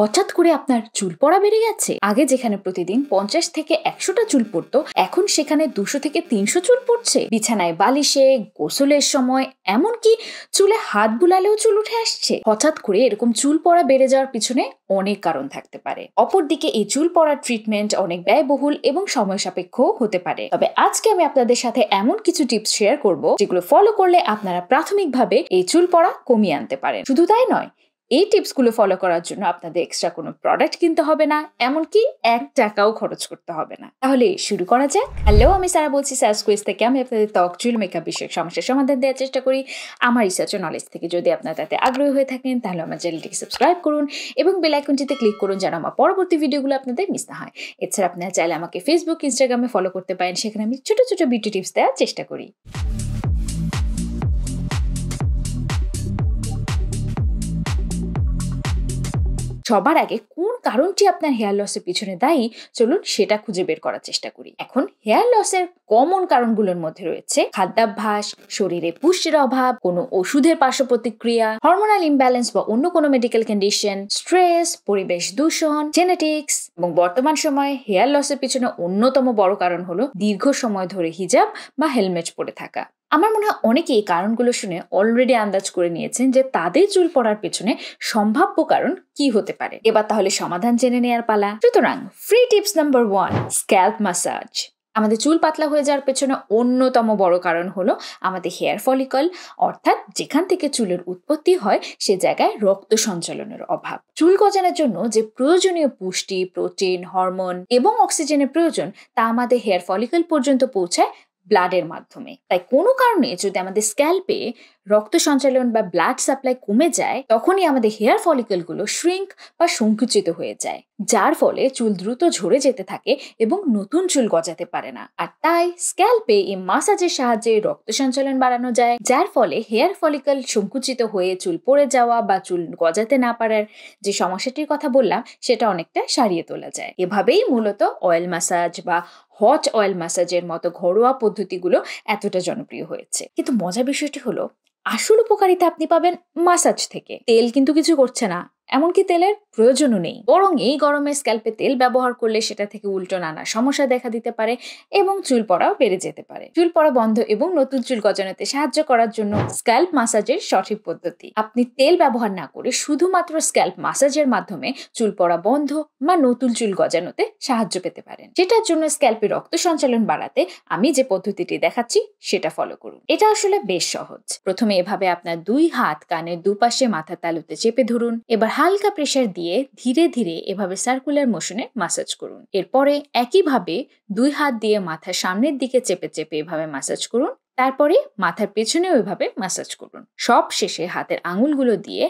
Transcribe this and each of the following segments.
হঠাৎ করে আপনার চুল পড়া বেড়ে গেছে আগে যেখানে প্রতিদিন পঞ্চাশ থেকে একশোটা চুল পড়তো এখন সেখানে দুশো থেকে তিনশো চুল পড়ছে বিছানায় বালিশে গোসলের সময় এমনকি চুলে হাত বুলালেও চুল উঠে আসছে হঠাৎ করে এরকম চুল পড়া বেড়ে যাওয়ার পিছনে অনেক কারণ থাকতে পারে অপরদিকে এই চুল পড়ার ট্রিটমেন্ট অনেক ব্যয়বহুল এবং সময় সাপেক্ষ হতে পারে তবে আজকে আমি আপনাদের সাথে এমন কিছু টিপস শেয়ার করব যেগুলো ফলো করলে আপনারা প্রাথমিকভাবে এই চুল পড়া কমিয়ে আনতে পারেন শুধু তাই নয় এই টিপসগুলো ফলো করার জন্য আপনাদের এক্সট্রা কোনো প্রোডাক্ট কিনতে হবে না এমনকি এক টাকাও খরচ করতে হবে না তাহলে শুরু করা যাক হ্যালো আমি সারা বলছি স্যাসকুইজ থেকে আমি আপনাদের ত্বক চুল মেকআপ বিষয়ক সমস্যার সমাধান দেওয়ার চেষ্টা করি আমার রিসার্চ ও নলেজ থেকে যদি আপনার তাতে আগ্রহী হয়ে থাকেন তাহলে আমার চ্যানেলটিকে সাবস্ক্রাইব করুন এবং বেলাইকনটিতে ক্লিক করুন যেন আমার পরবর্তী ভিডিওগুলো আপনাদের মিস না হয় এছাড়া আপনারা চাইলে আমাকে ফেসবুক ইনস্টাগ্রামে ফলো করতে পারেন সেখানে আমি ছোটো ছোটো বিউটি টিপস দেওয়ার চেষ্টা করি সবার আগে কোন কারণটি আপনার হেয়ার লসের পিছনে দায়ী চলুন সেটা খুঁজে বের করার চেষ্টা করি এখন হেয়ার লসের কমন কারণগুলোর মধ্যে রয়েছে খাদ্যাভ্যাস শরীরে পুষ্টির অভাব কোনো ওষুধের পার্শ্ব প্রতিক্রিয়া হরমোনাল ইমব্যালেন্স বা অন্য কোনো মেডিকেল কন্ডিশন স্ট্রেস পরিবেশ দূষণ জেনেটিক্স এবং বর্তমান সময়ে হেয়ার লসের পিছনে অন্যতম বড় কারণ হলো দীর্ঘ সময় ধরে হিজাব বা হেলমেট পরে থাকা আমার মনে হয় অনেকেই এই কারণগুলো শুনে অলরেডি আন্দাজ করে নিয়েছেন যে তাদের চুল পড়ার পেছনে সম্ভাব্য কারণ কি হতে পারে এবার তাহলে সমাধান জেনে নেয়ার পালা সুতরাং free tips number one scalp massage আমাদের চুল পাতলা হয়ে যাওয়ার পেছনে অন্যতম বড় কারণ হলো আমাদের হেয়ার ফলিকল অর্থাৎ যেখান থেকে চুলের উৎপত্তি হয় সে জায়গায় রক্ত সঞ্চালনের অভাব চুল গজানোর জন্য যে প্রয়োজনীয় পুষ্টি প্রোটিন হরমোন এবং অক্সিজেনের প্রয়োজন তা আমাদের হেয়ার ফলিকল পর্যন্ত পৌঁছায় ব্লাডের মাধ্যমে তাই কোনো কারণে যদি আমাদের স্ক্যাল্পে রক্ত সঞ্চালন বা ব্লাড সাপ্লাই কমে যায় তখনই আমাদের হেয়ার ফলিকলগুলো শ্রিঙ্ক বা সংকুচিত হয়ে যায় যার ফলে চুল দ্রুত ঝরে যেতে থাকে এবং নতুন চুল গজাতে পারে না আর তাই স্ক্যাল্পে এই মাসাজের সাহায্যে রক্ত সঞ্চালন বাড়ানো যায় যার ফলে হেয়ার ফলিকল সংকুচিত হয়ে চুল পড়ে যাওয়া বা চুল গজাতে না পারার যে সমস্যাটির কথা বললাম সেটা অনেকটা সারিয়ে তোলা যায় এভাবেই মূলত অয়েল মাসাজ বা হট অয়েল মাসাজের মতো ঘরোয়া পদ্ধতিগুলো এতটা জনপ্রিয় হয়েছে কিন্তু মজার বিষয়টি হলো আসল উপকারিতা আপনি পাবেন মাসাজ থেকে তেল কিন্তু কিছু করছে না এমনকি তেলের প্রয়োজনও নেই বরং এই গরমে স্ক্যাল্পে তেল ব্যবহার করলে সেটা থেকে উল্টো নানা সমস্যা দেখা দিতে পারে এবং চুল পড়াও বেড়ে যেতে পারে চুল পড়া বন্ধ এবং নতুন চুল গজানোতে সাহায্য করার জন্য স্ক্যাল্প মাসাজের সঠিক পদ্ধতি আপনি তেল ব্যবহার না করে শুধুমাত্র স্ক্যাল্প মাসাজের মাধ্যমে চুল পড়া বন্ধ বা নতুন চুল গজানোতে সাহায্য পেতে পারেন সেটার জন্য স্ক্যাল্পে রক্ত সঞ্চালন বাড়াতে আমি যে পদ্ধতিটি দেখাচ্ছি সেটা ফলো করুন এটা আসলে বেশ সহজ প্রথমে এভাবে আপনার দুই হাত কানের দুপাশে মাথা তালুতে চেপে ধরুন এবার হালকা প্রেশার দিয়ে দিয়ে ধীরে ধীরে এভাবে সার্কুলার মোশনে মাসাজ করুন এরপরে একইভাবে দুই হাত দিয়ে মাথা সামনের দিকে চেপে চেপে এভাবে মাসাজ করুন তারপরে মাথার পেছনেও এভাবে মাসাজ করুন সব শেষে হাতের আঙুলগুলো দিয়ে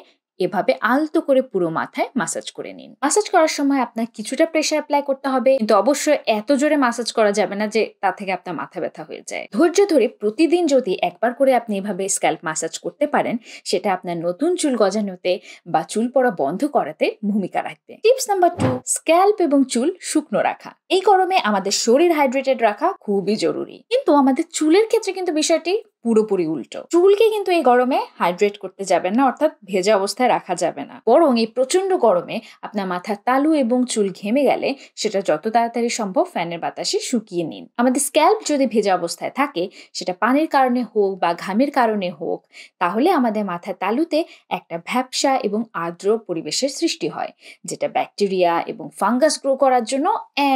এভাবে আলতো করে পুরো মাথায় মাসাজ করে নিন মাসাজ করার সময় আপনার কিছুটা প্রেশার অ্যাপ্লাই করতে হবে কিন্তু অবশ্যই এত জোরে মাসাজ করা যাবে না যে তা থেকে আপনার মাথা ব্যথা হয়ে যায় ধৈর্য ধরে প্রতিদিন যদি একবার করে আপনি এভাবে স্ক্যাল্প মাসাজ করতে পারেন সেটা আপনার নতুন চুল গজানোতে বা চুল পড়া বন্ধ করাতে ভূমিকা রাখবে টিপস নাম্বার টু স্ক্যাল্প এবং চুল শুকনো রাখা এই গরমে আমাদের শরীর হাইড্রেটেড রাখা খুবই জরুরি কিন্তু আমাদের চুলের ক্ষেত্রে কিন্তু বিষয়টি পুরোপুরি উল্টো চুলকে কিন্তু এই গরমে হাইড্রেট করতে যাবেন না অর্থাৎ ভেজা অবস্থায় রাখা যাবে না বরং এই প্রচন্ড গরমে আপনার মাথার তালু এবং চুল ঘেমে গেলে সেটা যত তাড়াতাড়ি সম্ভব ফ্যানের বাতাসে শুকিয়ে নিন আমাদের স্ক্যাল্প যদি ভেজা অবস্থায় থাকে সেটা পানির কারণে হোক বা ঘামের কারণে হোক তাহলে আমাদের মাথার তালুতে একটা ভ্যাপসা এবং আর্দ্র পরিবেশের সৃষ্টি হয় যেটা ব্যাকটেরিয়া এবং ফাঙ্গাস গ্রো করার জন্য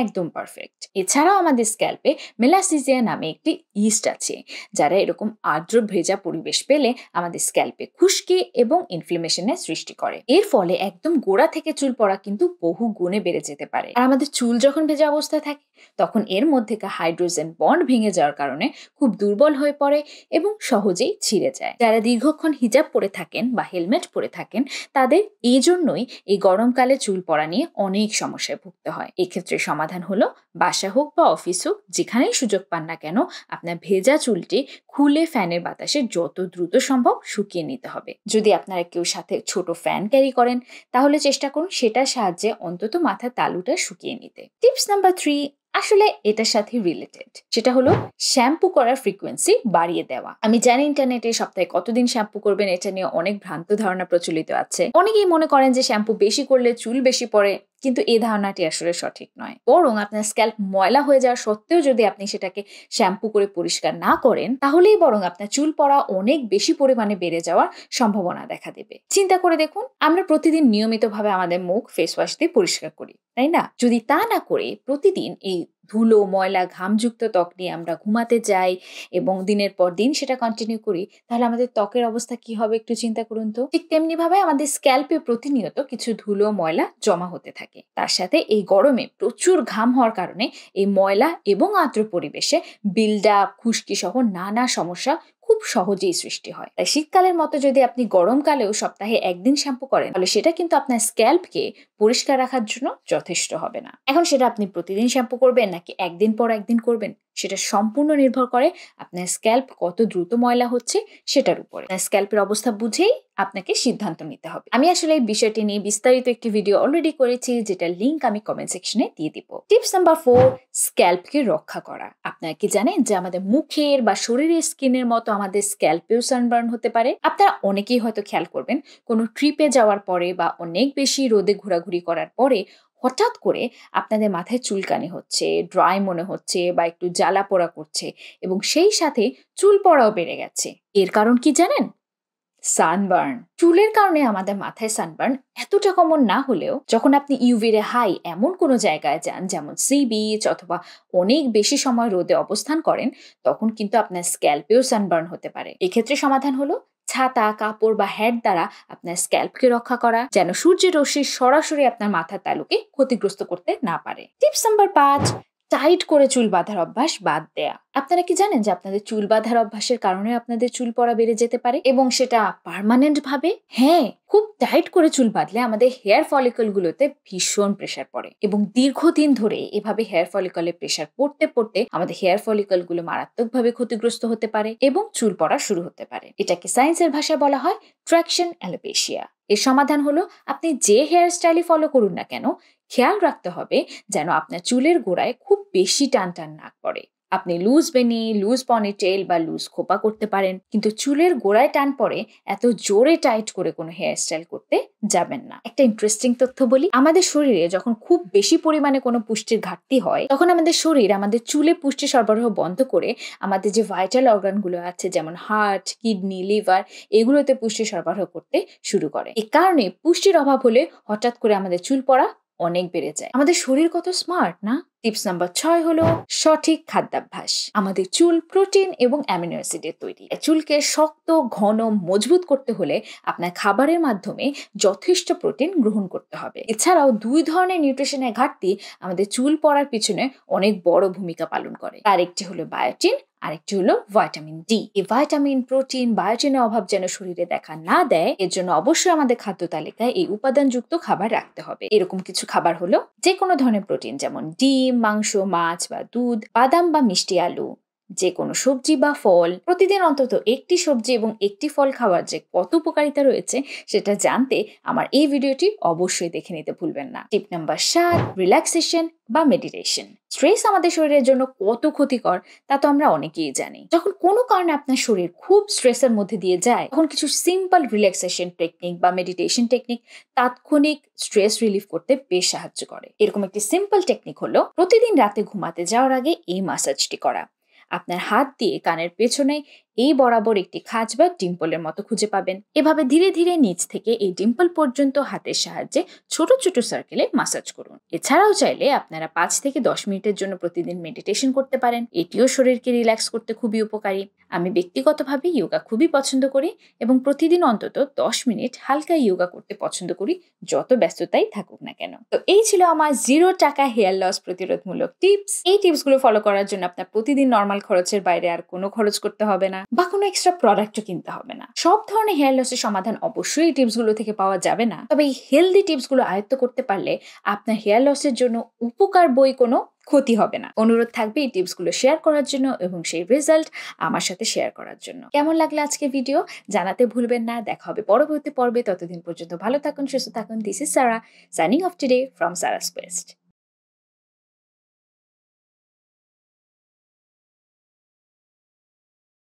একদম পারফেক্ট এছাড়াও আমাদের স্ক্যাল্পে মেলাসিজিয়া নামে একটি ইস্ট আছে যারা এরকম আর্দ্র ভেজা পরিবেশ পেলে আমাদের স্ক্যাল্পে খুশকি এবং ইনফ্লেমেশনের সৃষ্টি করে এর ফলে একদম গোড়া থেকে চুল পড়া কিন্তু বহু গুণে বেড়ে যেতে পারে আর আমাদের চুল যখন ভেজা অবস্থায় থাকে তখন এর মধ্যেকার হাইড্রোজেন বন্ড ভেঙে যাওয়ার কারণে খুব দুর্বল হয়ে পড়ে এবং সহজেই ছিঁড়ে যায় যারা দীর্ঘক্ষণ হিজাব পরে থাকেন বা হেলমেট পরে থাকেন তাদের এই জন্যই এই গরমকালে চুল পড়া নিয়ে অনেক সমস্যায় ভুগতে হয় এক্ষেত্রে সমাধান হলো বাসা হোক বা অফিস হোক যেখানেই সুযোগ পান না কেন আপনার ভেজা চুলটি খুলে ফ্যানের বাতাসে যত দ্রুত সম্ভব শুকিয়ে নিতে হবে যদি আপনারা কেউ সাথে ছোট ফ্যান ক্যারি করেন তাহলে চেষ্টা করুন সেটার সাহায্যে অন্তত মাথার তালুটা শুকিয়ে নিতে টিপস নাম্বার থ্রি আসলে এটার সাথে রিলেটেড সেটা হলো শ্যাম্পু করার ফ্রিকোয়েন্সি বাড়িয়ে দেওয়া আমি জানি ইন্টারনেটে সপ্তাহে কতদিন শ্যাম্পু করবেন এটা নিয়ে অনেক ভ্রান্ত ধারণা প্রচলিত আছে অনেকেই মনে করেন যে শ্যাম্পু বেশি করলে চুল বেশি পরে কিন্তু এই ধারণাটি আসলে সঠিক নয় বরং আপনার স্ক্যাল্প ময়লা হয়ে যাওয়া সত্ত্বেও যদি আপনি সেটাকে শ্যাম্পু করে পরিষ্কার না করেন তাহলেই বরং আপনার চুল পড়া অনেক বেশি পরিমাণে বেড়ে যাওয়ার সম্ভাবনা দেখা দেবে চিন্তা করে দেখুন আমরা প্রতিদিন নিয়মিতভাবে আমাদের মুখ ফেস ওয়াশ দিয়ে পরিষ্কার করি তাই না যদি তা না করে প্রতিদিন এই ধুলো ময়লা ঘামযুক্ত ত্বক নিয়ে আমরা ঘুমাতে যাই এবং দিনের পর দিন সেটা কন্টিনিউ করি তাহলে আমাদের ত্বকের অবস্থা কি হবে একটু চিন্তা করুন তো ঠিক তেমনিভাবে আমাদের স্ক্যাল্পে প্রতিনিয়ত কিছু ধুলো ময়লা জমা হতে থাকে তার সাথে এই গরমে প্রচুর ঘাম হওয়ার কারণে এই ময়লা এবং আর্দ্র পরিবেশে বিল্ডা খুশকি সহ নানা সমস্যা খুব সহজেই সৃষ্টি হয় তাই শীতকালের মতো যদি আপনি গরমকালেও সপ্তাহে একদিন শ্যাম্পু করেন তাহলে সেটা কিন্তু আপনার স্ক্যাল্পকে পরিষ্কার রাখার জন্য যথেষ্ট হবে না এখন সেটা আপনি প্রতিদিন শ্যাম্পু করবেন নাকি একদিন পর একদিন করবেন সেটা সম্পূর্ণ নির্ভর করে আপনার স্ক্যাল্প কত দ্রুত ময়লা হচ্ছে সেটার উপরে স্ক্যাল্পের অবস্থা বুঝেই আপনাকে সিদ্ধান্ত নিতে হবে আমি আসলে এই বিষয়টি নিয়ে বিস্তারিত একটি ভিডিও অলরেডি করেছি যেটা লিঙ্ক আমি কমেন্ট সেকশনে দিয়ে দিব টিপস নাম্বার ফোর স্ক্যাল্পকে রক্ষা করা আপনারা কি জানেন যে আমাদের মুখের বা শরীরের স্কিনের মতো আমাদের স্ক্যাল্পেও সানবার্ন হতে পারে আপনারা অনেকেই হয়তো খেয়াল করবেন কোনো ট্রিপে যাওয়ার পরে বা অনেক বেশি রোদে ঘোরাঘুরি করার পরে হঠাৎ করে আপনাদের মাথায় চুলকানি হচ্ছে ড্রাই মনে হচ্ছে বা একটু জ্বালা পোড়া করছে এবং সেই সাথে চুল পড়াও বেড়ে গেছে এর কারণ কি জানেন সানবার্ন চুলের কারণে আমাদের মাথায় সানবার্ন এতটা কমন না হলেও যখন আপনি ইউভিরে হাই এমন কোনো জায়গায় যান যেমন সি বিচ অথবা অনেক বেশি সময় রোদে অবস্থান করেন তখন কিন্তু আপনার স্ক্যাল্পেও সানবার্ন হতে পারে এক্ষেত্রে সমাধান হলো ছাতা কাপড় বা হ্যাট দ্বারা আপনার স্ক্যাল্পকে রক্ষা করা যেন সূর্যের রশ্মি সরাসরি আপনার মাথার তালুকে ক্ষতিগ্রস্ত করতে না পারে টিপস নাম্বার পাঁচ টাইট করে চুল বাঁধার অভ্যাস বাদ দেয়া আপনারা কি জানেন যে আপনাদের চুল বাঁধার অভ্যাসের কারণে আপনাদের চুল পড়া বেড়ে যেতে পারে এবং সেটা পারমানেন্ট ভাবে হ্যাঁ খুব টাইট করে চুল বাঁধলে আমাদের হেয়ার ফলিকল গুলোতে ভীষণ প্রেশার পড়ে এবং দীর্ঘদিন ধরে এভাবে হেয়ার ফলিকলে প্রেশার পড়তে পড়তে আমাদের হেয়ার ফলিকল গুলো মারাত্মকভাবে ক্ষতিগ্রস্ত হতে পারে এবং চুল পড়া শুরু হতে পারে এটাকে সায়েন্সের ভাষায় বলা হয় ট্র্যাকশন অ্যালোপেশিয়া এর সমাধান হলো আপনি যে হেয়ার স্টাইলই ফলো করুন না কেন খেয়াল রাখতে হবে যেন আপনার চুলের গোড়ায় খুব বেশি টান টান না পড়ে আপনি লুজ বেনি লুজ পনিটেল বা লুজ খোপা করতে পারেন কিন্তু চুলের গোড়ায় টান পরে এত জোরে টাইট করে কোনো হেয়ার স্টাইল করতে যাবেন না একটা ইন্টারেস্টিং তথ্য বলি আমাদের শরীরে যখন খুব বেশি পরিমাণে কোনো পুষ্টির ঘাটতি হয় তখন আমাদের শরীর আমাদের চুলে পুষ্টি সরবরাহ বন্ধ করে আমাদের যে ভাইটাল অর্গানগুলো আছে যেমন হার্ট কিডনি লিভার এগুলোতে পুষ্টি সরবরাহ করতে শুরু করে এ কারণে পুষ্টির অভাব হলে হঠাৎ করে আমাদের চুল পড়া অনেক বেড়ে যায় আমাদের শরীর কত স্মার্ট না টিপস নাম্বার ছয় হলো সঠিক খাদ্যাভ্যাস আমাদের চুল প্রোটিন এবং অ্যামিনো অ্যাসিডের তৈরি চুলকে শক্ত ঘন মজবুত করতে হলে আপনার খাবারের মাধ্যমে যথেষ্ট প্রোটিন গ্রহণ করতে হবে এছাড়াও দুই ধরনের নিউট্রিশনের ঘাটতি আমাদের চুল পড়ার পিছনে অনেক বড় ভূমিকা পালন করে তার একটি হলো বায়োটিন আরেকটি হলো ভাইটামিন ডি এই ভাইটামিন প্রোটিন বায়োটিনের অভাব যেন শরীরে দেখা না দেয় এর জন্য অবশ্যই আমাদের খাদ্য তালিকায় এই উপাদানযুক্ত খাবার রাখতে হবে এরকম কিছু খাবার হলো যে কোনো ধরনের প্রোটিন যেমন ডিম মাংস মাছ বা দুধ বাদাম বা মিষ্টি আলু যে কোনো সবজি বা ফল প্রতিদিন অন্তত একটি সবজি এবং একটি ফল খাওয়ার যে কত উপকারিতা রয়েছে সেটা জানতে আমার এই ভিডিওটি অবশ্যই দেখে নিতে ভুলবেন না টিপ নাম্বার সাত রিল্যাক্সেশন বা মেডিটেশন স্ট্রেস আমাদের শরীরের জন্য কত ক্ষতিকর তা তো আমরা অনেকেই জানি যখন কোনো কারণে আপনার শরীর খুব স্ট্রেসের মধ্যে দিয়ে যায় তখন কিছু সিম্পল রিল্যাক্সেশন টেকনিক বা মেডিটেশন টেকনিক তাৎক্ষণিক স্ট্রেস রিলিফ করতে বেশ সাহায্য করে এরকম একটি সিম্পল টেকনিক হলো প্রতিদিন রাতে ঘুমাতে যাওয়ার আগে এই মাসাজটি করা আপনার হাত দিয়ে কানের পেছনে এই বরাবর একটি খাজ বা ডিম্পলের মতো খুঁজে পাবেন এভাবে ধীরে ধীরে নিচ থেকে এই ডিম্পল পর্যন্ত হাতের সাহায্যে ছোট ছোট সার্কেলে মাসাজ করুন এছাড়াও চাইলে আপনারা পাঁচ থেকে দশ মিনিটের জন্য প্রতিদিন মেডিটেশন করতে পারেন এটিও শরীরকে রিল্যাক্স করতে খুবই উপকারী আমি ব্যক্তিগতভাবে ইয়োগা খুবই পছন্দ করি এবং প্রতিদিন অন্তত দশ মিনিট হালকা ইয়োগা করতে পছন্দ করি যত ব্যস্ততাই থাকুক না কেন তো এই ছিল আমার জিরো টাকা হেয়ার লস প্রতিরোধমূলক টিপস এই টিপসগুলো ফলো করার জন্য আপনার প্রতিদিন নর্মাল খরচের বাইরে আর কোনো খরচ করতে হবে না বা কোনো এক্সট্রা প্রোডাক্টও কিনতে হবে না সব ধরনের হেয়ার লসের সমাধান অবশ্যই টিপস টিপসগুলো থেকে পাওয়া যাবে না তবে এই হেলদি টিপসগুলো আয়ত্ত করতে পারলে আপনার হেয়ার লসের জন্য উপকার বই কোনো ক্ষতি হবে না অনুরোধ থাকবে এই টিপসগুলো শেয়ার করার জন্য এবং সেই রেজাল্ট আমার সাথে শেয়ার করার জন্য কেমন লাগলো আজকে ভিডিও জানাতে ভুলবেন না দেখা হবে পরবর্তী পর্বে ততদিন পর্যন্ত ভালো থাকুন সুস্থ থাকুন this is Sara signing off today from Sara's স্কোয়েস্ট